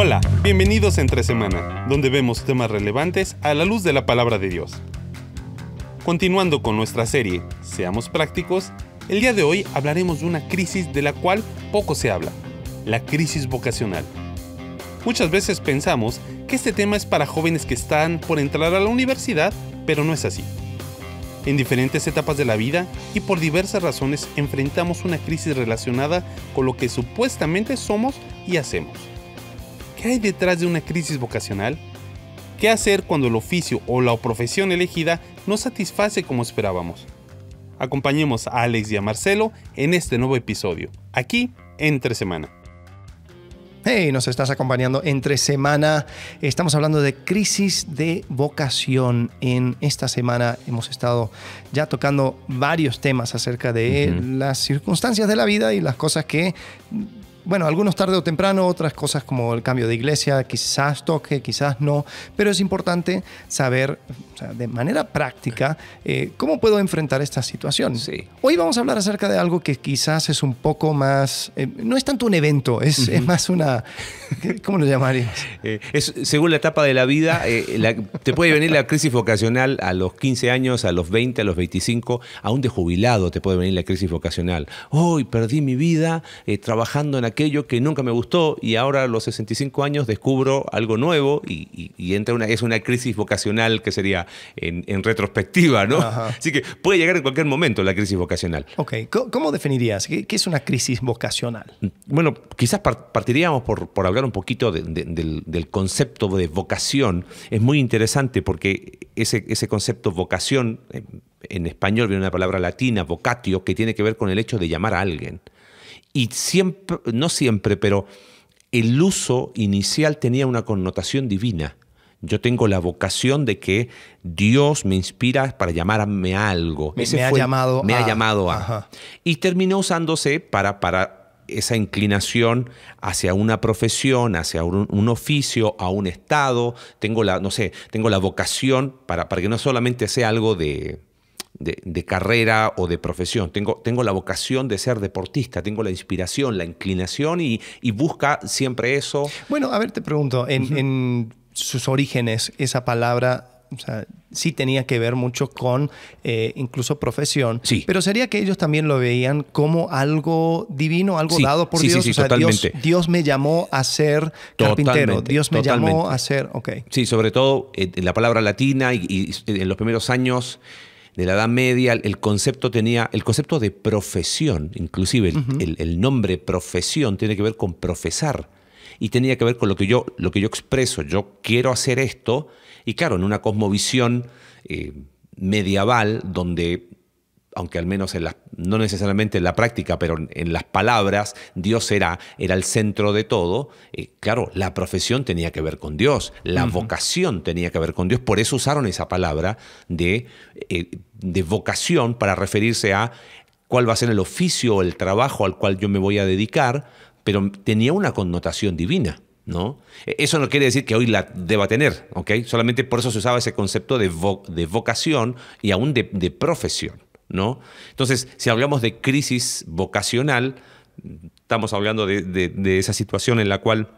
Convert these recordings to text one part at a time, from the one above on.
Hola, bienvenidos a Entre Semana, donde vemos temas relevantes a la luz de la palabra de Dios. Continuando con nuestra serie Seamos prácticos, el día de hoy hablaremos de una crisis de la cual poco se habla, la crisis vocacional. Muchas veces pensamos que este tema es para jóvenes que están por entrar a la universidad, pero no es así. En diferentes etapas de la vida y por diversas razones enfrentamos una crisis relacionada con lo que supuestamente somos y hacemos. ¿Qué hay detrás de una crisis vocacional? ¿Qué hacer cuando el oficio o la profesión elegida no satisface como esperábamos? Acompañemos a Alex y a Marcelo en este nuevo episodio, aquí entre semana. Hey, nos estás acompañando entre semana. Estamos hablando de crisis de vocación. En esta semana hemos estado ya tocando varios temas acerca de las circunstancias de la vida y las cosas que bueno, algunos tarde o temprano, otras cosas como el cambio de iglesia, quizás toque, quizás no, pero es importante saber de manera práctica eh, cómo puedo enfrentar esta situación. Hoy vamos a hablar acerca de algo que quizás es un poco más, eh, no es tanto un evento, es, más una, ¿cómo lo llamarías? Eh, según la etapa de la vida, te puede venir la crisis vocacional a los 15 años, a los 20, a los 25, aún de jubilado te puede venir la crisis vocacional. Hoy perdí mi vida trabajando en aquel aquello que nunca me gustó y ahora a los 65 años descubro algo nuevo y, entra una, es una crisis vocacional que sería en, retrospectiva, ¿no? Así que puede llegar en cualquier momento la crisis vocacional. Ok, ¿cómo, definirías? ¿Qué, es una crisis vocacional? Mm, bueno, quizás partiríamos por, por hablar un poquito del, concepto de vocación. Es muy interesante porque ese, ese concepto vocación eh, en español viene una palabra latina, vocatio, que tiene que ver con el hecho de llamar a alguien. Y siempre, no siempre, pero el uso inicial tenía una connotación divina. Yo tengo la vocación de que Dios me inspira para llamarme a algo. Me, ha, llamado me a, ha llamado a. Y terminó usándose para, para esa inclinación hacia una profesión, hacia un, un, oficio, a un estado. Tengo la, no sé, tengo la vocación para, para que no solamente sea algo de, de, carrera o de profesión. Tengo, tengo la vocación de ser deportista, tengo la inspiración, la inclinación y, busca siempre eso. Bueno, a ver, te pregunto, en, sus orígenes, esa palabra sí tenía que ver mucho con eh, incluso profesión. Sí. Pero sería que ellos también lo veían como algo divino, algo dado por Dios. Dios, me llamó a ser carpintero. Dios me llamó a ser. Sí, sobre todo eh, la palabra latina y, en los primeros años de la Edad Media, el concepto tenía, el concepto de profesión, inclusive el, nombre profesión tiene que ver con profesar y tenía que ver con lo que yo, lo que yo expreso. Yo quiero hacer esto y claro, en una cosmovisión eh, medieval donde aunque al menos no necesariamente en la práctica, pero en las palabras, Dios era, era el centro de todo, eh, claro, la profesión tenía que ver con Dios, la vocación tenía que ver con Dios, por eso usaron esa palabra de, eh, de vocación para referirse a cuál va a ser el oficio o el trabajo al cual yo me voy a dedicar, pero tenía una connotación divina. ¿No? E, eso no quiere decir que hoy la deba tener, ¿ok? Solamente por eso se usaba ese concepto de, de vocación y aún de profesión. Entonces, si hablamos de crisis vocacional, estamos hablando de, esa situación en la cual,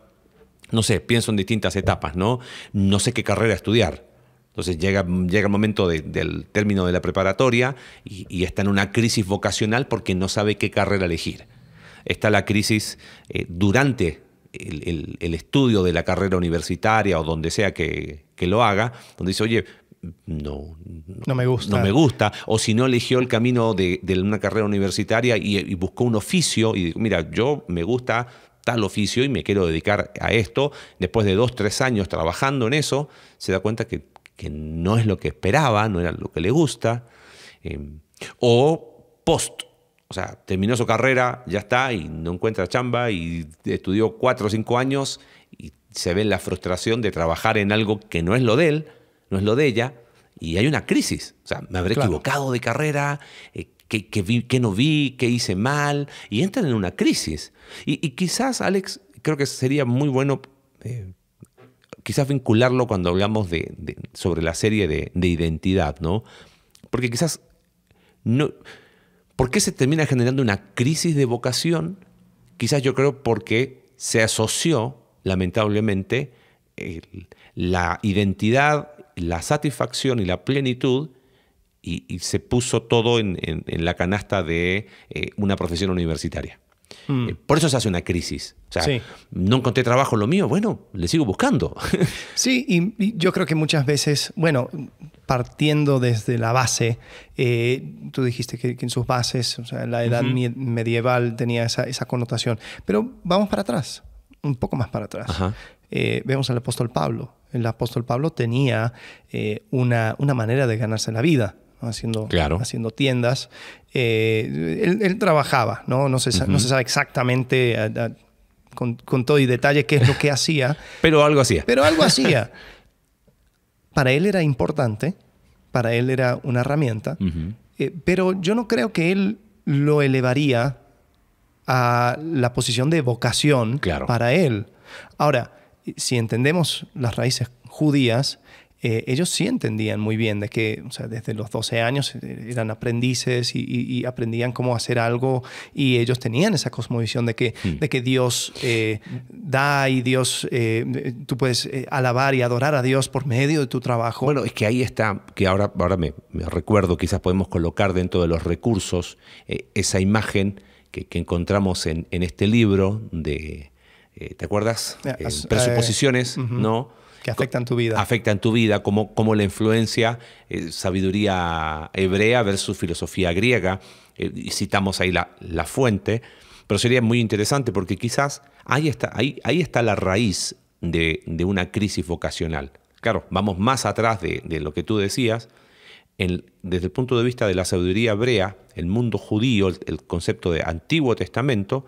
no sé, pienso en distintas etapas, ¿no? No sé qué carrera estudiar, entonces llega, llega, el momento del término de la preparatoria y, está en una crisis vocacional porque no sabe qué carrera elegir. Está la crisis eh, durante el, estudio de la carrera universitaria o donde sea que, lo haga, donde dice, oye, no, me gusta. No me gusta. O si no eligió el camino de, una carrera universitaria y, buscó un oficio y dijo, mira, yo me gusta tal oficio y me quiero dedicar a esto. Después de dos, tres años trabajando en eso, se da cuenta que, no es lo que esperaba, no era lo que le gusta. Em, o post o sea, terminó su carrera, ya está, y no encuentra chamba, y estudió cuatro o cinco años, y se ve la frustración de trabajar en algo que no es lo de él, no es lo de ella, y hay una crisis. O sea, me habré equivocado de carrera, eh, que ¿qué, no vi, qué hice mal, y entran en una crisis. Y, quizás, Alex, creo que sería muy bueno... Eh, quizás vincularlo cuando hablamos de, sobre la serie de, identidad, ¿no? Porque quizás no. ¿Por qué se termina generando una crisis de vocación? Quizás yo creo porque se asoció, lamentablemente, la identidad la satisfacción y la plenitud y, se puso todo en, la canasta de eh, una profesión universitaria. Mm. Eh, por eso se hace una crisis. no encontré trabajo lo mío, bueno, le sigo buscando. sí, y, yo creo que muchas veces, bueno, partiendo desde la base, eh, tú dijiste que, en sus bases, o sea, la edad medieval tenía esa, esa, connotación, pero vamos para atrás, un poco más para atrás. Ajá. Eh, vemos al apóstol Pablo. El apóstol Pablo tenía eh, una, manera de ganarse la vida, haciendo, haciendo tiendas. Eh, él, trabajaba, ¿no? No se, no se sabe exactamente con, todo y detalle qué es lo que hacía. pero algo hacía. Pero algo hacía. para él era importante, para él era una herramienta, pero yo no creo que él lo elevaría a la posición de vocación para él. Ahora, si entendemos las raíces judías, eh, ellos sí entendían muy bien de que o sea, desde los 12 años eh, eran aprendices y, aprendían cómo hacer algo y ellos tenían esa cosmovisión de que, hmm. de que Dios eh, da y Dios, tú puedes alabar y adorar a Dios por medio de tu trabajo. Bueno, es que ahí está, que ahora, ahora me, recuerdo, quizás podemos colocar dentro de los recursos esa imagen que, encontramos en, este libro de, eh, ¿te acuerdas? presuposiciones, eh, ¿no? Que afectan tu vida. Afectan tu vida, como, como la influencia, eh, sabiduría hebrea versus filosofía griega. y citamos ahí la, la, fuente, pero sería muy interesante porque quizás ahí está, ahí, ahí está la raíz de, una crisis vocacional. Claro, vamos más atrás de, lo que tú decías. desde el punto de vista de la sabiduría hebrea, el mundo judío, el concepto de Antiguo Testamento,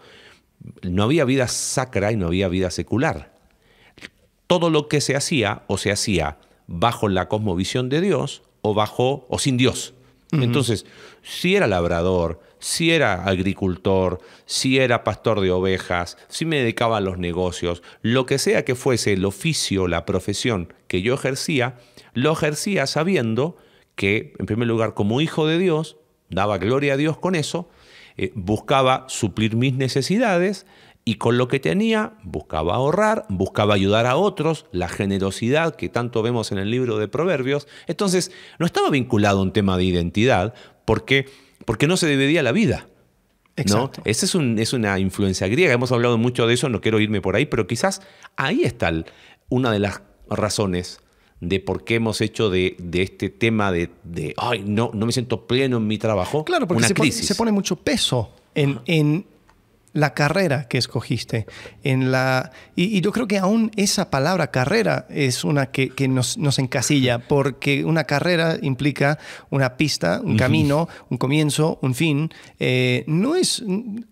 no había vida sacra y no había vida secular. Todo lo que se hacía o se hacía bajo la cosmovisión de Dios o bajo o sin Dios. Entonces, si era labrador, si era agricultor, si era pastor de ovejas, si me dedicaba a los negocios, lo que sea que fuese el oficio, la profesión que yo ejercía, lo ejercía sabiendo que, en primer lugar, como hijo de Dios, daba gloria a Dios con eso, eh, buscaba suplir mis necesidades y con lo que tenía buscaba ahorrar, buscaba ayudar a otros, la generosidad que tanto vemos en el libro de Proverbios. Entonces, no estaba vinculado a un tema de identidad porque, porque no se dividía la vida. Exacto. Esa es, un, es, una influencia griega, hemos hablado mucho de eso, no quiero irme por ahí, pero quizás ahí está una de las razones de por qué hemos hecho de, este tema de, ay, no, no me siento pleno en mi trabajo. Claro, porque una se, Pone, se pone mucho peso en, la carrera que escogiste. En la, y, yo creo que aún esa palabra carrera es una que, nos, encasilla, porque una carrera implica una pista, un camino, un comienzo, un fin. Eh, no es,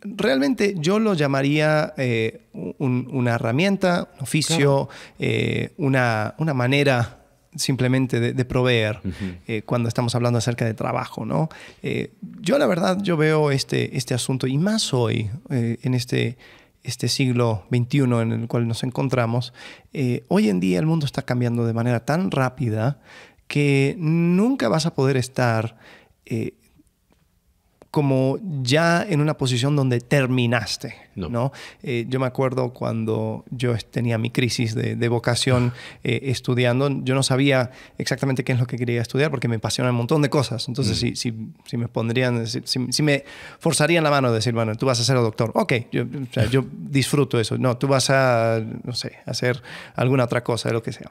realmente yo lo llamaría eh, una herramienta, un oficio, eh, una, una manera simplemente de, proveer eh, cuando estamos hablando acerca de trabajo, ¿no? Eh, yo la verdad, yo veo este, este asunto, y más hoy, eh, en este, este siglo XXI en el cual nos encontramos, hoy en día el mundo está cambiando de manera tan rápida que nunca vas a poder estar como ya en una posición donde terminaste, ¿no? Eh, yo me acuerdo cuando yo tenía mi crisis de, vocación ah. eh, estudiando, yo no sabía exactamente qué es lo que quería estudiar porque me apasionan un montón de cosas. Entonces, mm. si, me pondrían, si, me forzarían la mano de decir, bueno, tú vas a ser doctor, ok, yo, disfruto eso, no, tú vas a, no sé, hacer alguna otra cosa, lo que sea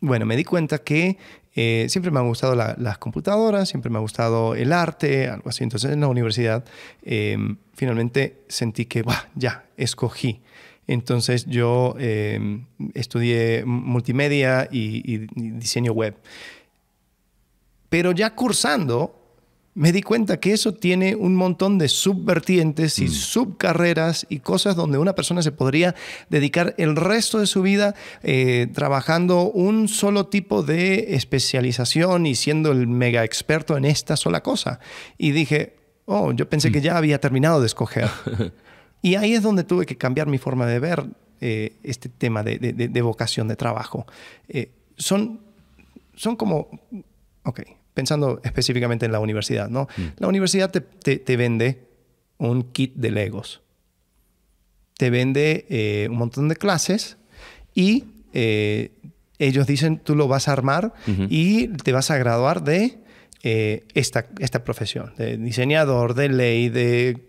bueno, me di cuenta que eh, siempre me han gustado las computadoras, siempre me ha gustado el arte, algo así. Entonces en la universidad em, finalmente sentí que, ya, escogí. Entonces yo em, estudié multimedia y, y, diseño web. Pero ya cursando, me di cuenta que eso tiene un montón de subvertientes y mm. subcarreras y cosas donde una persona se podría dedicar el resto de su vida eh, trabajando un solo tipo de especialización y siendo el mega experto en esta sola cosa. Y dije, oh, yo pensé que mm. ya había terminado de escoger. y ahí es donde tuve que cambiar mi forma de ver eh, este tema de, vocación de trabajo. Eh, son, son como, ok, pensando específicamente en la universidad, ¿no? Mm. La universidad te, vende un kit de Legos. Te vende eh, un montón de clases y eh, ellos dicen tú lo vas a armar y te vas a graduar de eh, esta, esta profesión, de diseñador, de ley, de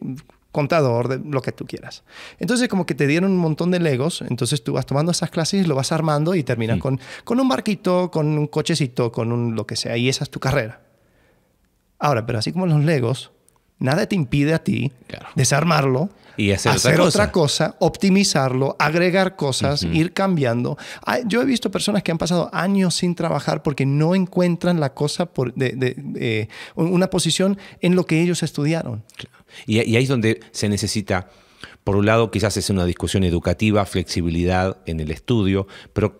contador, lo que tú quieras. Entonces, como que te dieron un montón de legos, entonces tú vas tomando esas clases, lo vas armando y terminas con, con un barquito, con un cochecito, con un lo que sea, y esa es tu carrera. Ahora, pero así como los legos, nada te impide a ti desarmarlo, y hacer, otra, cosa. optimizarlo, agregar cosas, ir cambiando. Yo he visto personas que han pasado años sin trabajar porque no encuentran la cosa por eh, una posición en lo que ellos estudiaron. Claro. Y, ahí es donde se necesita, por un lado, quizás es una discusión educativa, flexibilidad en el estudio, pero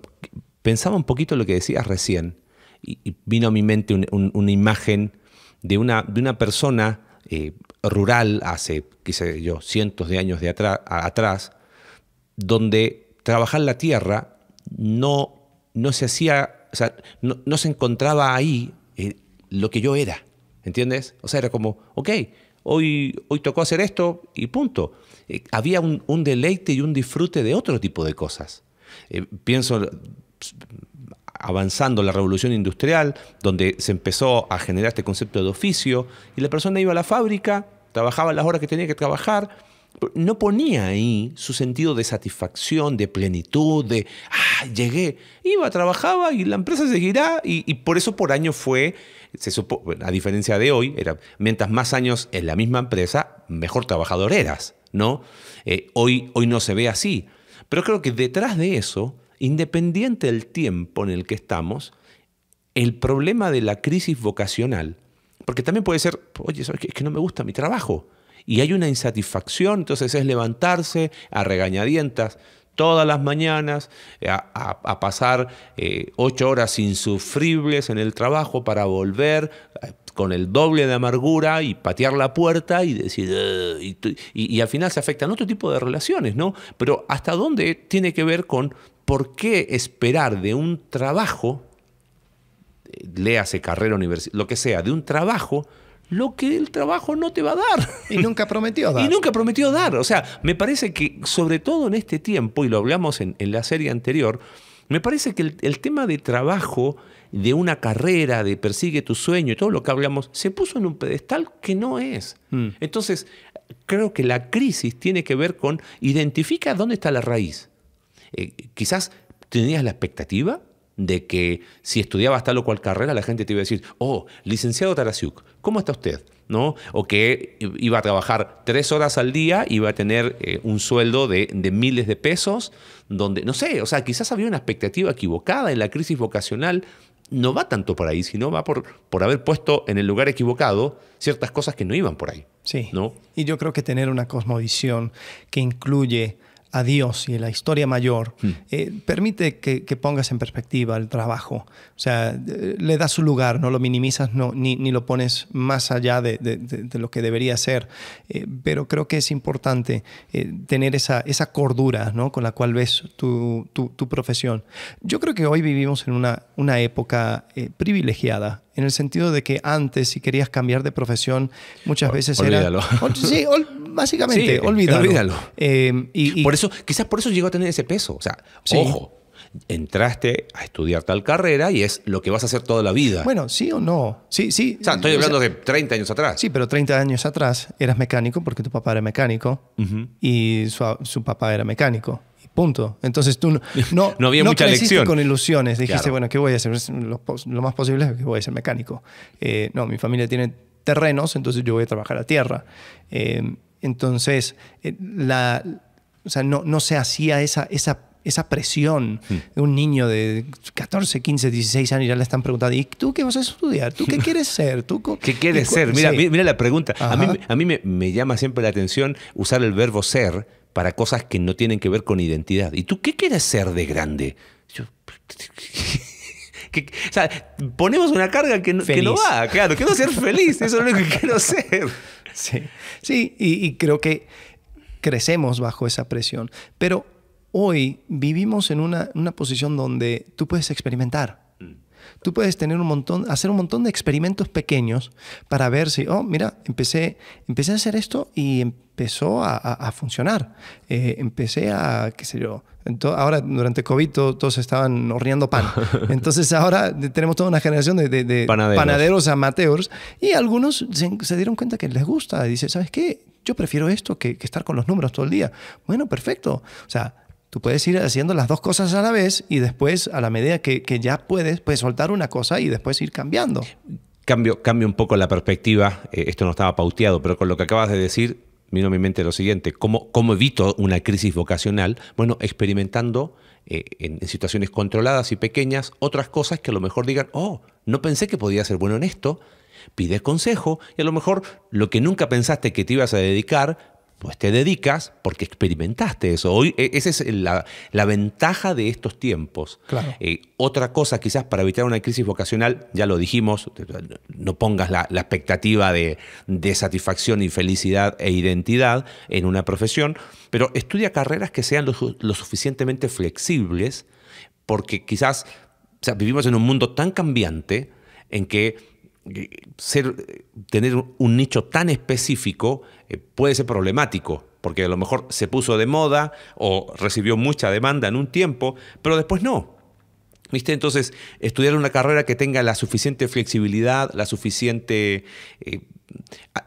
pensaba un poquito lo que decías recién y, vino a mi mente una imagen de una, de una persona eh, rural hace, qué sé yo, cientos de años de atrás, atrás donde trabajar la tierra no, no se hacía, o sea, no, se encontraba ahí eh, lo que yo era, ¿entiendes? O sea, era como, ok, hoy, tocó hacer esto y punto. Eh, había un, deleite y un disfrute de otro tipo de cosas. Eh, pienso mm, avanzando la revolución industrial, donde se empezó a generar este concepto de oficio, y la persona iba a la fábrica, trabajaba las horas que tenía que trabajar, no ponía ahí su sentido de satisfacción, de plenitud, de, ah, llegué. Iba, trabajaba y la empresa seguirá. Y, por eso por año fue, se a diferencia de hoy, era, mientras más años en la misma empresa, mejor trabajador eras, ¿no? Eh, hoy, hoy no se ve así. Pero creo que detrás de eso, independiente del tiempo en el que estamos, el problema de la crisis vocacional, porque también puede ser, oye, es que no me gusta mi trabajo y hay una insatisfacción, entonces es levantarse a regañadientas todas las mañanas, a, pasar eh, ocho horas insufribles en el trabajo para volver eh, con el doble de amargura y patear la puerta y decir, y, y al final se afectan otro tipo de relaciones, ¿no? Pero ¿hasta dónde tiene que ver con por qué esperar de un trabajo, eh, léase carrera universitaria, lo que sea, de un trabajo, lo que el trabajo no te va a dar. Y nunca prometió dar. y nunca prometió dar. O sea, me parece que sobre todo en este tiempo, y lo hablamos en, la serie anterior, me parece que el, tema de trabajo, de una carrera, de persigue tu sueño y todo lo que hablamos, se puso en un pedestal que no es. Mm. Entonces, creo que la crisis tiene que ver con identifica dónde está la raíz. Eh, quizás tenías la expectativa, de que si estudiabas tal o cual carrera, la gente te iba a decir, oh, licenciado Tarasiuk, ¿cómo está usted? ¿No? O que iba a trabajar tres horas al día, iba a tener eh, un sueldo de, miles de pesos, donde, no sé, o sea, quizás había una expectativa equivocada en la crisis vocacional. No va tanto por ahí, sino va por, por haber puesto en el lugar equivocado ciertas cosas que no iban por ahí. Sí. ¿no? Y yo creo que tener una cosmovisión que incluye a Dios y la historia mayor, mm. eh, permite que, pongas en perspectiva el trabajo. O sea, eh, le das su lugar, no lo minimizas no, ni, ni lo pones más allá de, lo que debería ser. Eh, pero creo que es importante tener esa, esa cordura con la cual ves tu, profesión. Yo creo que hoy vivimos en una, una época privilegiada en el sentido de que antes, si querías cambiar de profesión, muchas veces era... Sí, básicamente, olvídalo. Eh, y, por eso, quizás por eso llegó a tener ese peso. O sea, ojo, entraste a estudiar tal carrera y es lo que vas a hacer toda la vida. Bueno, sí o no. Sí, sí. O sea, estoy hablando de 30 años atrás. Sí, pero 30 años atrás eras mecánico porque tu papá era mecánico y su papá era mecánico. Entonces tú no, no, había mucha lección. con ilusiones. Dijiste, bueno, ¿qué voy a hacer? Lo, más posible es que voy a ser mecánico. Eh, no, mi familia tiene terrenos, entonces yo voy a trabajar a tierra. Eh, entonces, eh, la, o sea, no, no se hacía esa, esa esa presión hmm. de un niño de 14, 15, 16 años ya le están preguntando, ¿y tú qué vas a estudiar? ¿Tú qué quieres ser? ¿Tú ¿Qué quieres ser? Mira, mira la pregunta. A mí, a mí me, me, llama siempre la atención usar el verbo ser para cosas que no tienen que ver con identidad. ¿Y tú qué quieres ser de grande? ponemos una carga que no, va, claro, quiero ser feliz, eso es lo que quiero ser. Sí, y, creo que crecemos bajo esa presión, pero hoy vivimos en una posición donde tú puedes experimentar. Tú puedes tener un montón, hacer un montón de experimentos pequeños para ver si, oh, mira, empecé, empecé a hacer esto y empezó a, funcionar. Eh, empecé a, qué sé yo, ahora durante COVID todos estaban horneando pan. Entonces ahora tenemos toda una generación de, panaderos. amateurs y algunos se, dieron cuenta que les gusta. Dice, ¿sabes qué? Yo prefiero esto que, que estar con los números todo el día. Bueno, perfecto. O sea, Tú puedes ir haciendo las dos cosas a la vez y después, a la medida que, ya puedes, puedes soltar una cosa y después ir cambiando. Cambio, cambio un poco la perspectiva, eh, esto no estaba pauteado, pero con lo que acabas de decir, vino a mi mente lo siguiente, ¿cómo, evito una crisis vocacional? Bueno, experimentando eh, en, en, situaciones controladas y pequeñas otras cosas que a lo mejor digan, oh, no pensé que podía ser bueno en esto, pides consejo y a lo mejor lo que nunca pensaste que te ibas a dedicar, pues te dedicas porque experimentaste eso. Hoy, e, esa es la, ventaja de estos tiempos. Eh, otra cosa, quizás para evitar una crisis vocacional, ya lo dijimos, no pongas la, expectativa de, satisfacción y felicidad e identidad en una profesión, pero estudia carreras que sean lo, suficientemente flexibles, porque quizás vivimos en un mundo tan cambiante en que eh, ser, tener un nicho tan específico eh, puede ser problemático, porque a lo mejor se puso de moda o recibió mucha demanda en un tiempo, pero después no. ¿Viste? Entonces, estudiar una carrera que tenga la suficiente flexibilidad, la suficiente eh,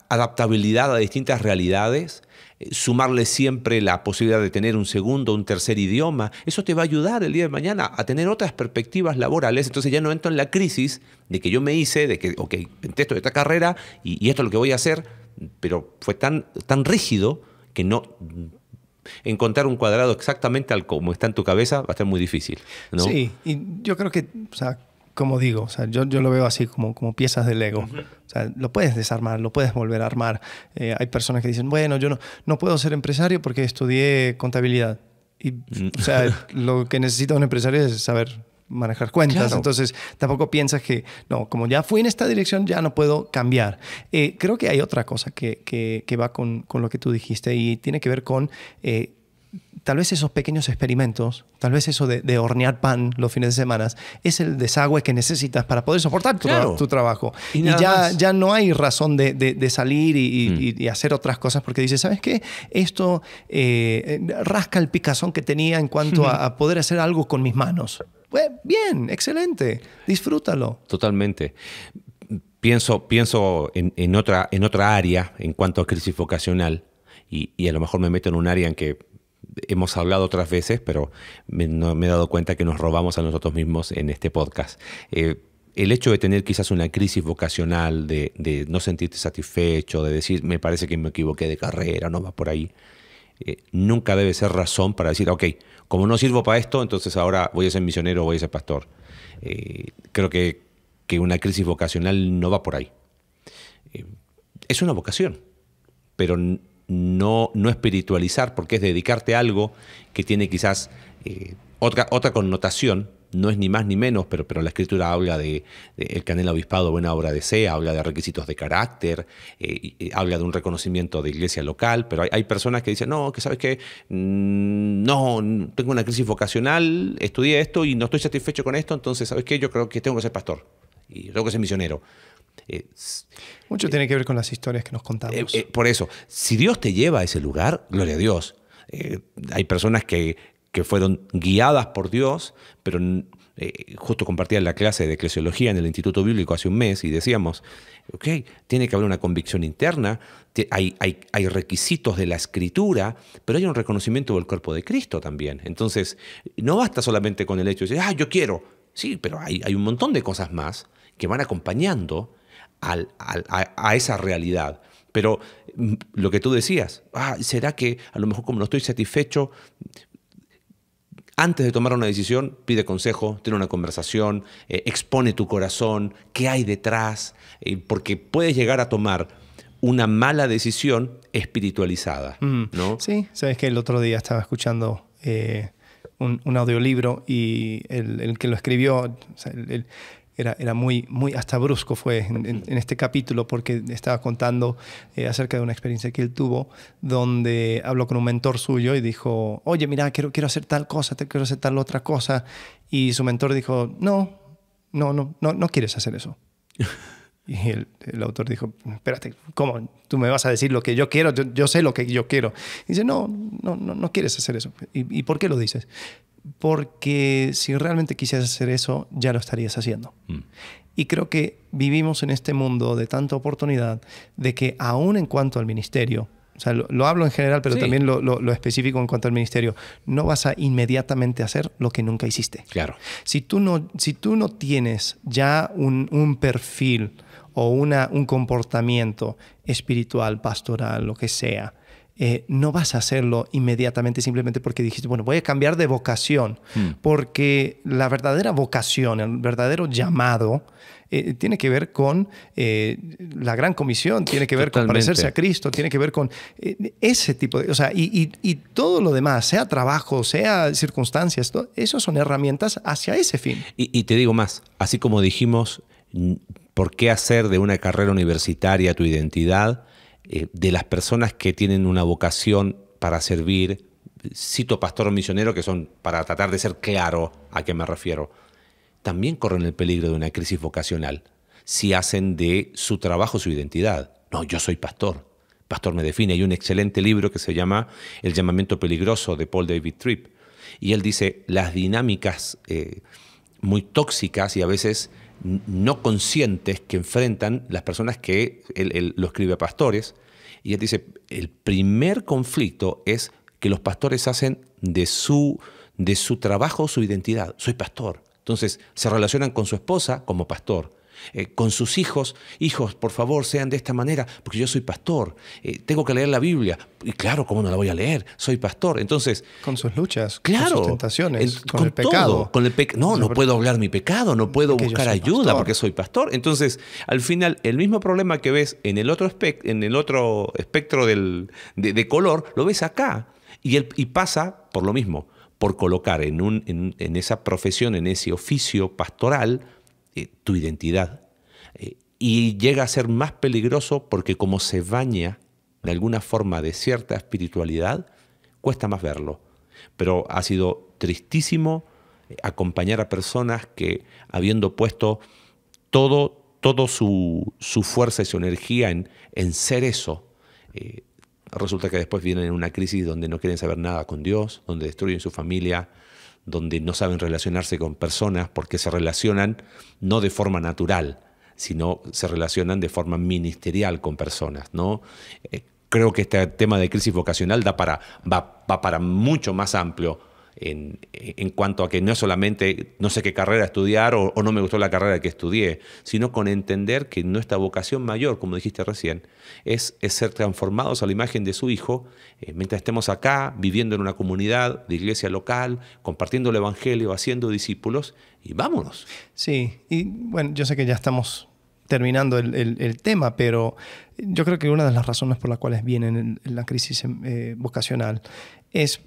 adaptabilidad a distintas realidades, sumarle siempre la posibilidad de tener un segundo, un tercer idioma, eso te va a ayudar el día de mañana a tener otras perspectivas laborales, entonces ya no entro en la crisis de que yo me hice, de que, ok, de esta carrera y, esto es lo que voy a hacer, pero fue tan, tan rígido que no encontrar un cuadrado exactamente al como está en tu cabeza va a ser muy difícil. ¿no? Sí, y yo creo que o como digo, o sea, yo, yo, lo veo así como, como piezas de Lego. O sea, lo puedes desarmar, lo puedes volver a armar. Eh, hay personas que dicen, bueno, yo no, no puedo ser empresario porque estudié contabilidad. Y, mm. O sea, lo que necesita un empresario es saber manejar cuentas. Entonces, tampoco piensas que, no, como ya fui en esta dirección, ya no puedo cambiar. Eh, creo que hay otra cosa que, que, que va con, con, lo que tú dijiste y tiene que ver con... Eh, tal vez esos pequeños experimentos, tal vez eso de, hornear pan los fines de semana, es el desagüe que necesitas para poder soportar tu, trabajo. Y, ya, ya, no hay razón de, salir mm. y, hacer otras cosas porque dices, ¿sabes qué? Esto eh, rasca el picazón que tenía en cuanto a, poder hacer algo con mis manos. Pues, bien, excelente, disfrútalo. Totalmente pienso, pienso en, otra, en otra área en cuanto a crisis vocacional y, a lo mejor me meto en un área en que hemos hablado otras veces, pero me, no, me, he dado cuenta que nos robamos a nosotros mismos en este podcast. Eh, el hecho de tener quizás una crisis vocacional, de, no sentirte satisfecho, de decir, me parece que me equivoqué de carrera, no va por ahí, eh, nunca debe ser razón para decir, ok, como no sirvo para esto, entonces ahora voy a ser misionero, o voy a ser pastor. Eh, creo que, que, una crisis vocacional no va por ahí. es una vocación, pero no, no espiritualizar, porque es dedicarte a algo que tiene quizás eh, otra, otra connotación, no es ni más ni menos, pero, pero la escritura habla de, el canela obispado, buena obra sea, habla de requisitos de carácter, eh, eh, habla de un reconocimiento de iglesia local, pero hay, personas que dicen, no, que sabes que mm, no, tengo una crisis vocacional, estudié esto y no estoy satisfecho con esto, entonces, ¿sabes qué? Yo creo que tengo que ser pastor y tengo que ser misionero. Eh, Mucho eh, tiene que ver con las historias que nos contamos. Eh, por eso, si Dios te lleva a ese lugar, gloria a Dios. hay personas que, fueron guiadas por Dios, pero justo compartía la clase de eclesiología en el Instituto Bíblico hace un mes y decíamos, ok, tiene que haber una convicción interna, hay, hay, hay requisitos de la escritura, pero hay un reconocimiento del cuerpo de Cristo también. Entonces, no basta solamente con el hecho de decir, ah, yo quiero. Sí, pero hay, hay un montón de cosas más que van acompañando a, esa realidad. Pero mm, lo que tú decías, ah, ¿será que a lo mejor como no estoy satisfecho, antes de tomar una decisión, pide consejo, tiene una conversación, eh, expone tu corazón, qué hay detrás, eh, porque puedes llegar a tomar una mala decisión espiritualizada. ¿no? Sí, sabes que el otro día estaba escuchando eh, un, audiolibro y el, que lo escribió, el, era, era muy, muy, hasta brusco fue en, este capítulo porque estaba contando eh, acerca de una experiencia que él tuvo donde habló con un mentor suyo y dijo, oye, mira, quiero, quiero hacer tal cosa, te quiero hacer tal otra cosa. Y su mentor dijo, no, no, no, no, no quieres hacer eso. Y el, el, autor dijo, espérate, ¿cómo? Tú me vas a decir lo que yo quiero, yo, sé lo que yo quiero. Y dice, no, no, no, no quieres hacer eso. ¿Y, ¿Y por qué lo dices? porque si realmente quisieras hacer eso, ya lo estarías haciendo. Mm. Y creo que vivimos en este mundo de tanta oportunidad, de que aún en cuanto al ministerio, o sea, lo, hablo en general, pero también lo, específico en cuanto al ministerio, no vas a inmediatamente hacer lo que nunca hiciste. Claro. Si tú no, si tú no tienes ya un, un perfil o una, un comportamiento espiritual, pastoral, lo que sea, eh, no vas a hacerlo inmediatamente simplemente porque dijiste, bueno, voy a cambiar de vocación, hmm. porque la verdadera vocación, el verdadero llamado, eh, tiene que ver con eh, la gran comisión, tiene que ver con parecerse a Cristo, tiene que ver con ese tipo de... O sea, y, todo lo demás, sea trabajo, sea circunstancias, todo, son herramientas hacia ese fin. y, te digo más, así como dijimos, ¿por qué hacer de una carrera universitaria tu identidad? Eh, de las personas que tienen una vocación para servir, cito pastor o misionero, que son para tratar de ser claro a qué me refiero, también corren el peligro de una crisis vocacional si hacen de su trabajo su identidad. No, yo soy pastor. Pastor me define. Hay un excelente libro que se llama El llamamiento peligroso de Paul David Tripp. Y él dice, las dinámicas eh, muy tóxicas y a veces no conscientes que enfrentan las personas que él lo escribe a pastores, y él dice, el primer conflicto es que los pastores hacen de su, de su trabajo su identidad. Soy pastor. Entonces se relacionan con su esposa como pastor, eh, con sus hijos, hijos, por favor, sean de esta manera, porque yo soy pastor, eh, tengo que leer la Biblia. Y claro, ¿cómo no la voy a leer? Soy pastor. Entonces. Con sus luchas, claro, con sus tentaciones, con, el pecado. Con no, no puedo hablar mi pecado, no puedo buscar ayuda porque soy pastor. Entonces, al final, el mismo problema que ves en el otro, en el otro espectro de, color, lo ves acá. Y, pasa por lo mismo, por colocar en, un, en esa profesión, en ese oficio pastoral, eh, tu identidad. Eh, y llega a ser más peligroso porque como se baña de alguna forma de cierta espiritualidad, cuesta más verlo. Pero ha sido tristísimo eh, acompañar a personas que, habiendo puesto todo, todo su, fuerza y su energía en, ser eso, resulta que después vienen en una crisis donde no quieren saber nada con Dios, donde destruyen su familia, donde no saben relacionarse con personas porque se relacionan no de forma natural, sino se relacionan de forma ministerial con personas, ¿no? Eh, creo que este tema de crisis vocacional da para, va para mucho más amplio en, cuanto a que no es solamente no sé qué carrera estudiar o, no me gustó la carrera que estudié, sino con entender que nuestra vocación mayor, como dijiste recién, es, ser transformados a la imagen de su Hijo eh, mientras estemos acá viviendo en una comunidad de iglesia local, compartiendo el Evangelio, haciendo discípulos y vámonos. Sí, y bueno, yo sé que ya estamos terminando el, tema, pero yo creo que una de las razones por las cuales viene la crisis eh, vocacional es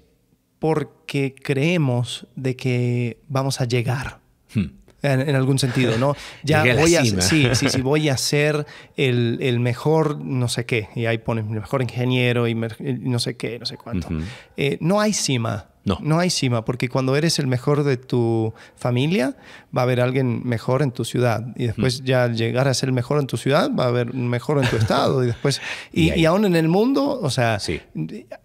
porque creemos de que vamos a llegar. Hmm. En, algún sentido, ¿no? Ya voy a, sí, sí, sí, voy a ser el, mejor no sé qué, y ahí pones el mejor ingeniero y no sé qué, no sé cuánto. Eh, no hay cima, no. No hay cima, porque cuando eres el mejor de tu familia, va a haber alguien mejor en tu ciudad. Y después mm. ya al llegar a ser el mejor en tu ciudad, va a haber un mejor en tu estado. y después y, aún en el mundo, o sea,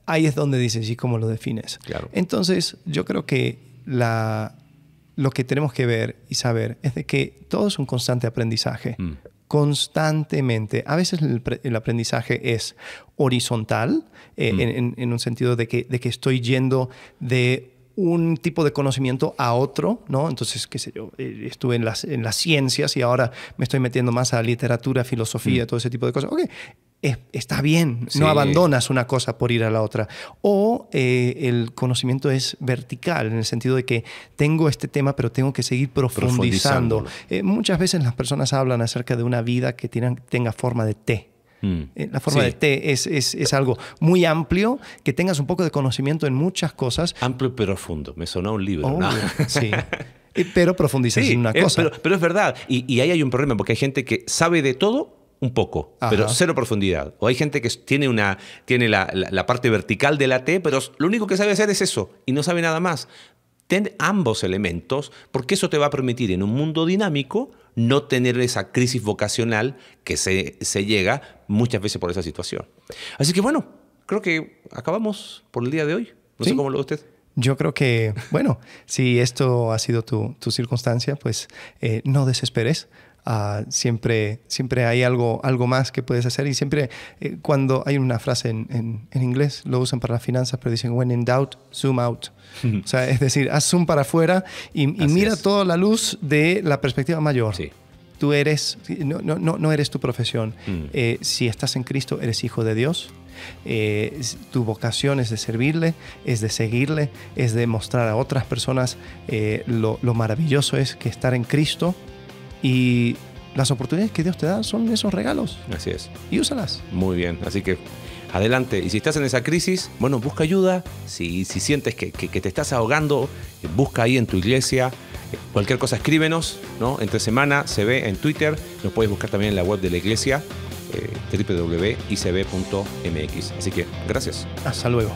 ahí es donde dices y cómo lo defines. Entonces, yo creo que lo que tenemos que ver y saber es de que todo es un constante aprendizaje. Mm constantemente. A veces el, aprendizaje es horizontal, eh, mm. en, un sentido de que, de que estoy yendo de un tipo de conocimiento a otro, ¿no? Entonces, qué sé yo, eh, estuve en las, en las ciencias y ahora me estoy metiendo más a literatura, filosofía, mm. todo ese tipo de cosas está bien, no abandonas una cosa por ir a la otra. O eh, el conocimiento es vertical, en el sentido de que tengo este tema, pero tengo que seguir profundizando. Eh, muchas veces las personas hablan acerca de una vida que tenga forma de T. Mm. Eh, la forma de T es, algo muy amplio, que tengas un poco de conocimiento en muchas cosas. Amplio pero profundo, me sonó un libro. pero profundizas en una cosa. Pero, es verdad, y ahí hay un problema, porque hay gente que sabe de todo, un poco, pero cero profundidad. O hay gente que tiene, una, tiene la, parte vertical de la T, pero lo único que sabe hacer es eso y no sabe nada más. Ten ambos elementos porque eso te va a permitir en un mundo dinámico no tener esa crisis vocacional que se, se llega muchas veces por esa situación. Así que bueno, creo que acabamos por el día de hoy. No sé cómo lo ve usted. Yo creo que, bueno, si esto ha sido tu, circunstancia, pues eh, no desesperes, Ah, siempre, siempre hay algo, algo más que puedes hacer y siempre eh, cuando hay una frase en, en, inglés, lo usan para las finanzas, pero dicen, when in doubt, zoom out. o sea, es decir, haz zoom para afuera y, mira toda la luz de la perspectiva mayor. Tú eres, no, no, no eres tu profesión. Mm. Eh, si estás en Cristo, eres hijo de Dios. Eh, tu vocación es de servirle, es de seguirle, es de mostrar a otras personas lo, lo maravilloso es que estar en Cristo y las oportunidades que Dios te da son esos regalos. Así es. Y úsalas. Muy bien, así que adelante. Y si estás en esa crisis, bueno, busca ayuda. Si, si sientes que, te estás ahogando, busca ahí en tu iglesia. Cualquier cosa escríbenos, ¿no? Entre semana se ve en Twitter, nos puedes buscar también en la web de la iglesia, eh, www.icb.mx. Así que gracias. Hasta luego.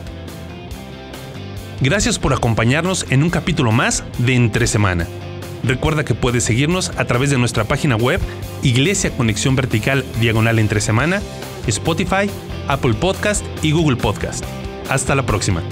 Gracias por acompañarnos en un capítulo más de Entre Semana. Recuerda que puedes seguirnos a través de nuestra página web Iglesia Conexión Vertical Diagonal Entre Semana, Spotify, Apple Podcast y Google Podcast. Hasta la próxima.